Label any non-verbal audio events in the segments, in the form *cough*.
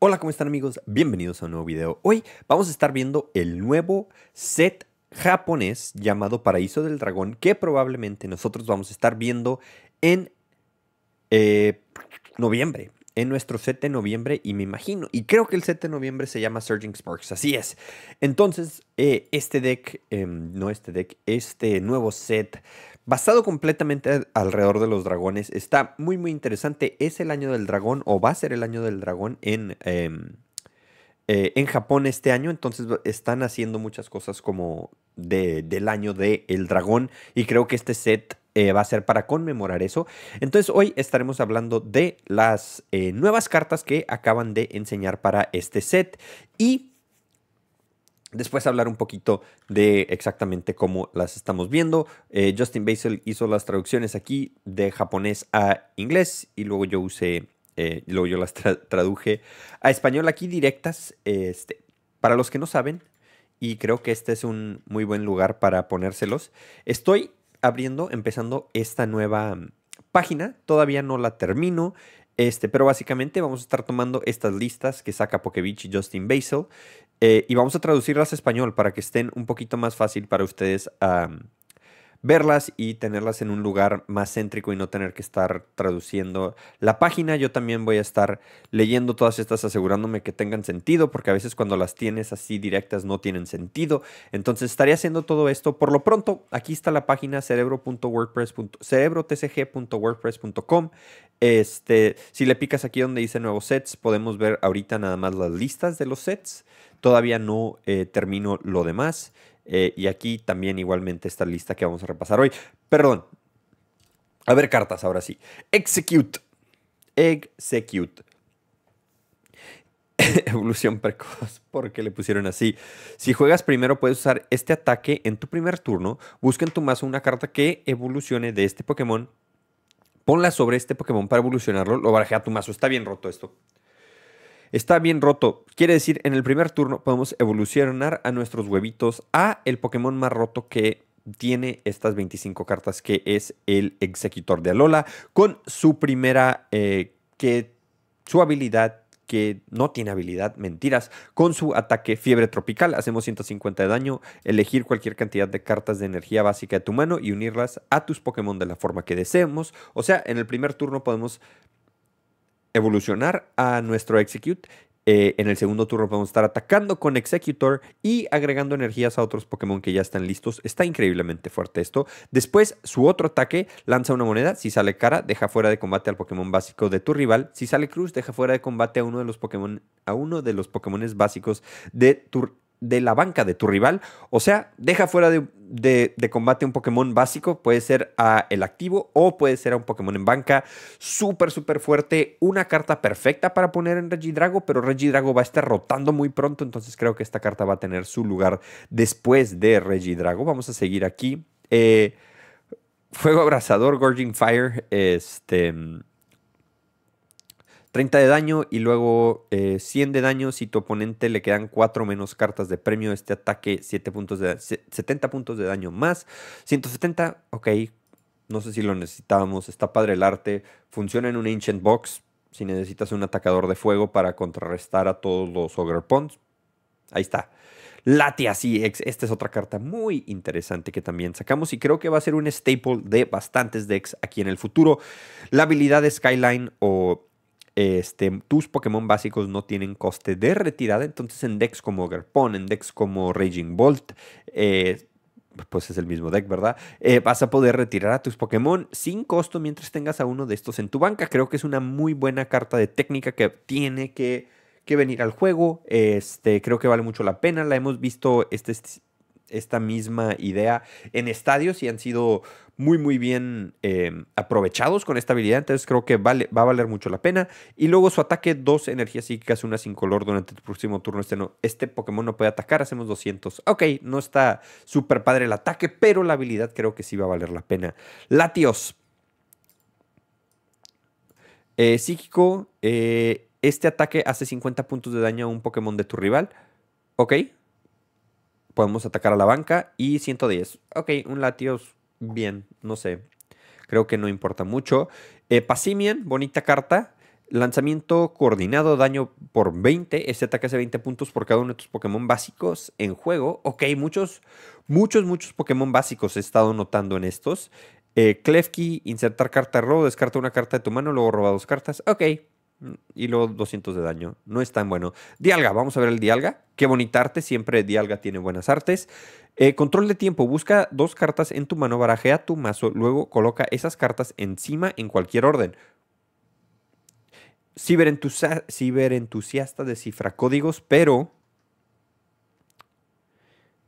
Hola, ¿cómo están amigos? Bienvenidos a un nuevo video. Hoy vamos a estar viendo el nuevo set japonés llamado Paraíso del Dragón que probablemente nosotros vamos a estar viendo en eh, noviembre en nuestro set de noviembre y me imagino, y creo que el set de noviembre se llama Surging Sparks, así es. Entonces, eh, este deck, em, no este deck, este nuevo set basado completamente alrededor de los dragones está muy muy interesante. Es el año del dragón o va a ser el año del dragón en... Em, eh, en Japón este año, entonces están haciendo muchas cosas como del año de El Dragón y creo que este set eh, va a ser para conmemorar eso. Entonces hoy estaremos hablando de las eh, nuevas cartas que acaban de enseñar para este set y Después hablar un poquito de exactamente cómo las estamos viendo. Eh, Justin Basel hizo las traducciones aquí de japonés a inglés y luego yo usé, luego yo las traduje a español aquí directas. Este, para los que no saben, y creo que este es un muy buen lugar para ponérselos, estoy abriendo, empezando esta nueva mm, página. Todavía no la termino, este, pero básicamente vamos a estar tomando estas listas que saca Pokevich y Justin Basel eh, y vamos a traducirlas a español para que estén un poquito más fácil para ustedes verlas y tenerlas en un lugar más céntrico y no tener que estar traduciendo la página. Yo también voy a estar leyendo todas estas asegurándome que tengan sentido porque a veces cuando las tienes así directas no tienen sentido. Entonces estaré haciendo todo esto. Por lo pronto, aquí está la página cerebro.wordpress.com, Este, si le picas aquí donde dice nuevos sets, podemos ver ahorita nada más las listas de los sets. Todavía no eh, termino lo demás. Eh, y aquí también igualmente esta lista que vamos a repasar hoy. Perdón. A ver cartas ahora sí. Execute. Execute. *laughs* Evolución precoz, ¿por qué le pusieron así? Si juegas primero, puedes usar este ataque en tu primer turno. Busca en tu mazo una carta que evolucione de este Pokémon. Ponla sobre este Pokémon para evolucionarlo. Lo barajea a tu mazo. Está bien roto esto está bien roto. Quiere decir, en el primer turno podemos evolucionar a nuestros huevitos a el Pokémon más roto que tiene estas 25 cartas, que es el Executor de Alola, con su primera, eh, que su habilidad que no tiene habilidad, mentiras, con su ataque fiebre tropical. Hacemos 150 de daño, elegir cualquier cantidad de cartas de energía básica de tu mano y unirlas a tus Pokémon de la forma que deseemos. O sea, en el primer turno podemos evolucionar a nuestro Execute. Eh, en el segundo turno vamos a estar atacando con Executor y agregando energías a otros Pokémon que ya están listos. Está increíblemente fuerte esto. Después, su otro ataque lanza una moneda. Si sale cara, deja fuera de combate al Pokémon básico de tu rival. Si sale cruz, deja fuera de combate a uno de los Pokémon, a uno de los Pokémon básicos de tu de la banca de tu rival. O sea, deja fuera de, combate un Pokémon básico. Puede ser a el activo o puede ser a un Pokémon en banca. Súper, súper fuerte. Una carta perfecta para poner en Regidrago, pero Regidrago va a estar rotando muy pronto. Entonces creo que esta carta va a tener su lugar después de Regidrago. Vamos a seguir aquí. Eh, fuego Abrasador, Gorging Fire. Este 30 de daño y luego 100 eh, de daño si tu oponente le quedan 4 menos cartas de premio. Este ataque, puntos de, 70 puntos de daño más. 170, ok. No sé si lo necesitábamos. Está padre el arte. Funciona en un Ancient Box. Si necesitas un atacador de fuego para contrarrestar a todos los Ogre Ahí está. y así. Esta es otra carta muy interesante que también sacamos y creo que va a ser un staple de bastantes decks aquí en el futuro. La habilidad de Skyline o este, tus Pokémon básicos no tienen coste de retirada, entonces en decks como Garpon, en decks como Raging Bolt, eh, pues es el mismo deck, ¿verdad? Eh, vas a poder retirar a tus Pokémon sin costo mientras tengas a uno de estos en tu banca. Creo que es una muy buena carta de técnica que tiene que, venir al juego. Este, creo que vale mucho la pena. La hemos visto este esta misma idea en estadios y han sido muy, muy bien em, aprovechados con esta habilidad. Entonces creo que vale, va a valer mucho la pena. Y luego su ataque, dos energías psíquicas, una sin color durante el próximo turno. Este, este Pokémon no puede atacar, hacemos 200. Ok, no está súper padre el ataque, pero la habilidad creo que sí va a valer la pena. Latios. Eh, psíquico, eh, este ataque hace 50 puntos de daño a un Pokémon de tu rival. Ok, podemos atacar a la banca y 110. Ok, un Latios, bien, no sé. Creo que no importa mucho. Eh, bonita carta. Lanzamiento coordinado, daño por 20. Este ataque hace 20 puntos por cada uno de tus Pokémon básicos en juego. Ok, muchos, muchos, muchos Pokémon básicos he estado notando en estos. Eh, Klefki, insertar carta de robo, descarta una carta de tu mano, luego roba dos cartas. Ok, y luego 200 de daño. No es tan bueno. Dialga, vamos a ver el Dialga. Qué bonita arte, siempre Dialga tiene buenas artes. Eh, control de tiempo, busca dos cartas en tu mano, barajea tu mazo, luego coloca esas cartas encima en cualquier orden. Ciberentusiasta, de cifra códigos, pero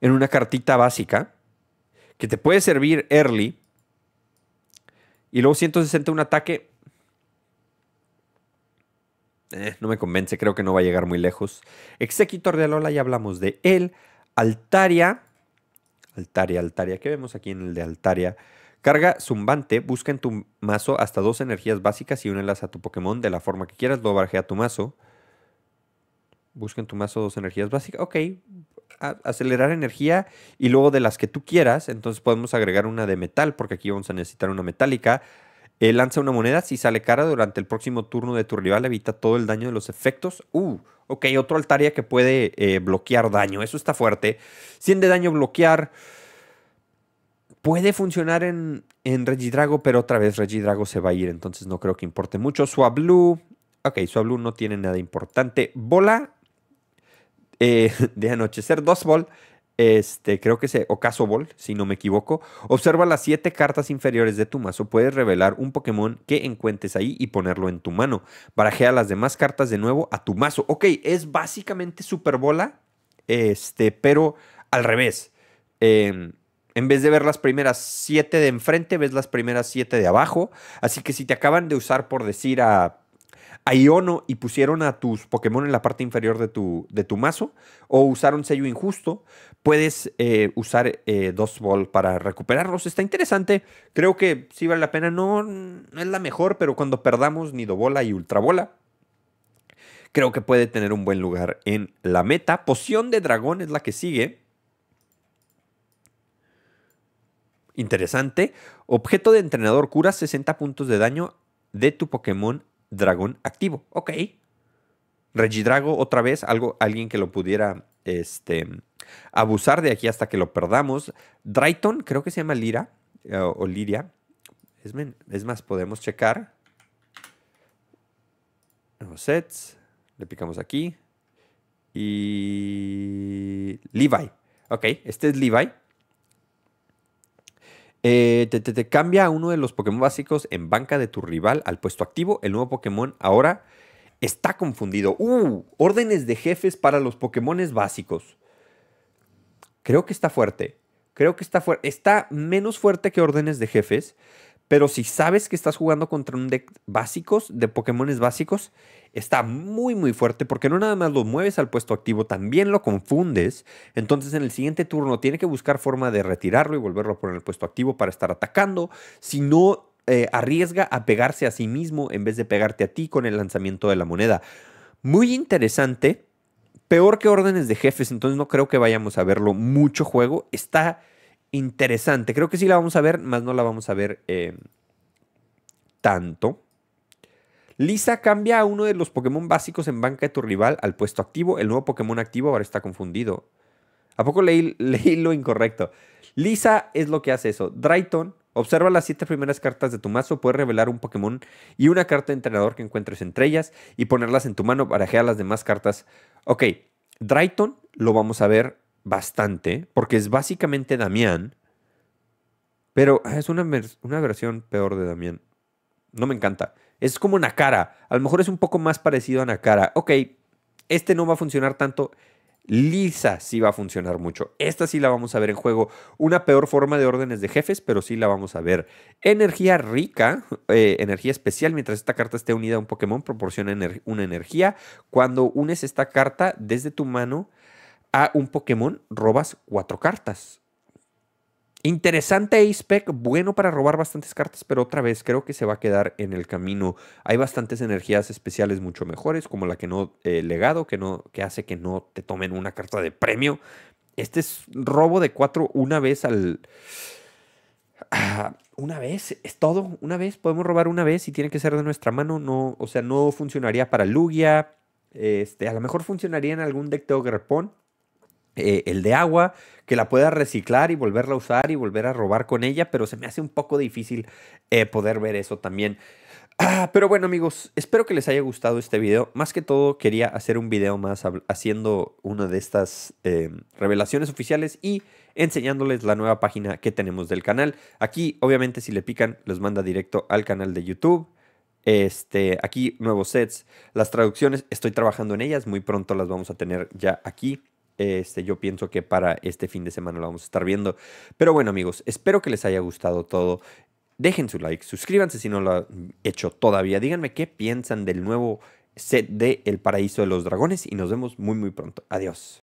en una cartita básica que te puede servir early. Y luego 160 un ataque eh, no me convence, creo que no va a llegar muy lejos. Executor de Alola, ya hablamos de él. Altaria, Altaria, Altaria, ¿qué vemos aquí en el de Altaria? Carga zumbante, busca en tu mazo hasta dos energías básicas y únelas a tu Pokémon de la forma que quieras, lo barajea a tu mazo. Busca en tu mazo dos energías básicas, ok. acelerar energía y luego de las que tú quieras, entonces podemos agregar una de metal, porque aquí vamos a necesitar una metálica eh, lanza una moneda, si sale cara durante el próximo turno de tu rival, evita todo el daño de los efectos. Uh, ok, otro altaria que puede eh, bloquear daño, eso está fuerte. 100 de daño bloquear. Puede funcionar en, Regidrago, pero otra vez Regidrago se va a ir, entonces no creo que importe mucho. Suablu, ok, Suablu no tiene nada importante. Bola eh, *laughs* de anochecer, dos bol este, creo que se, eh, ocaso si no me equivoco, observa las siete cartas inferiores de tu mazo. Puedes revelar un Pokémon que encuentres ahí y ponerlo en tu mano. Barajea las demás cartas de nuevo a tu mazo. Ok, es básicamente Super Bola, este, pero al revés. Em, en vez de ver las primeras siete de enfrente, ves las primeras siete de abajo. Así que si te acaban de usar, por decir, a a Iono y pusieron a tus Pokémon en la parte inferior de tu, de tu mazo o usaron sello injusto, puedes eh, usar eh, dos Ball para recuperarlos. Está interesante, creo que sí vale la pena. No, es la mejor, pero cuando perdamos Nido Bola y Ultra Bola. creo que puede tener un buen lugar en la meta. Poción de dragón es la que sigue. Interesante. Objeto de entrenador cura 60 puntos de daño de tu Pokémon dragón activo. Ok. Regidrago otra vez, algo, alguien que lo pudiera este, abusar de aquí hasta que lo perdamos. Drayton, creo que se llama Lira eh, o, Lidia. Liria. Es, más, podemos checar. Los sets. Le picamos aquí. Y. Levi. Ok, este es Levi. Eh, te, cambia uno de los Pokémon básicos en banca de tu rival al puesto activo. El nuevo Pokémon ahora está confundido. ¡Uh! Órdenes de jefes para los Pokémones básicos. Creo que está fuerte. Creo que está fuerte. Está menos fuerte que órdenes de jefes. Pero si sabes que estás jugando contra un deck básicos, de Pokémones básicos, está muy muy fuerte porque no nada más lo mueves al puesto activo, también lo confundes. Entonces en el siguiente turno tiene que buscar forma de retirarlo y volverlo a poner al puesto activo para estar atacando. Si no, eh, arriesga a pegarse a sí mismo en vez de pegarte a ti con el lanzamiento de la moneda. Muy interesante. Peor que órdenes de jefes, entonces no creo que vayamos a verlo mucho juego. Está interesante. Creo que sí la vamos a ver, más no la vamos a ver eh, tanto. Lisa cambia a uno de los Pokémon básicos en banca de tu rival al puesto activo. El nuevo Pokémon activo ahora está confundido. ¿A poco leí, *laughs* lo incorrecto? Lisa es lo que hace eso. Drayton Observa las siete primeras cartas de tu mazo, puedes revelar un Pokémon y una carta de entrenador que encuentres entre ellas y ponerlas en tu mano, para jear las demás cartas. Ok, Drayton lo vamos a ver bastante, porque es básicamente Damián, pero ah, es una, una versión peor de Damián. No me encanta. Es como Nakara. A lo mejor es un poco más parecido a Nakara. Ok, este no va a funcionar tanto. Lisa sí va a funcionar mucho. Esta sí la vamos a ver en juego. Una peor forma de órdenes de jefes, pero sí la vamos a ver. Energía rica, *laughs* eh, energía especial. Mientras esta carta esté unida a un Pokémon, proporciona una energía. Cuando unes esta carta desde tu mano, a un Pokémon robas cuatro cartas. Interesante Ace bueno para robar bastantes cartas, pero otra vez creo que se va a quedar en el camino. Hay bastantes energías especiales mucho mejores, como la que no eh, legado, que, no, que hace que no te tomen una carta de premio. Este es robo de cuatro una vez al. Ah, una vez, es todo, una vez, podemos robar una vez y tiene que ser de nuestra mano, no, o sea, no funcionaría para Lugia, este, a lo mejor funcionaría en algún deck de Pond. Eh, el de agua, que la pueda reciclar y volverla a usar y volver a robar con ella, pero se me hace un poco difícil eh, poder ver eso también. Ah, pero bueno amigos, espero que les haya gustado este video. Más que todo quería hacer un video más haciendo una de estas eh, revelaciones oficiales y enseñándoles la nueva página que tenemos del canal. Aquí obviamente si le pican los manda directo al canal de YouTube. Este, aquí nuevos sets, las traducciones, estoy trabajando en ellas, muy pronto las vamos a tener ya aquí. Este, yo pienso que para este fin de semana lo vamos a estar viendo. Pero bueno, amigos, espero que les haya gustado todo. Dejen su like, suscríbanse si no lo han hecho todavía. Díganme qué piensan del nuevo set de El Paraíso de los Dragones y nos vemos muy muy pronto. Adiós.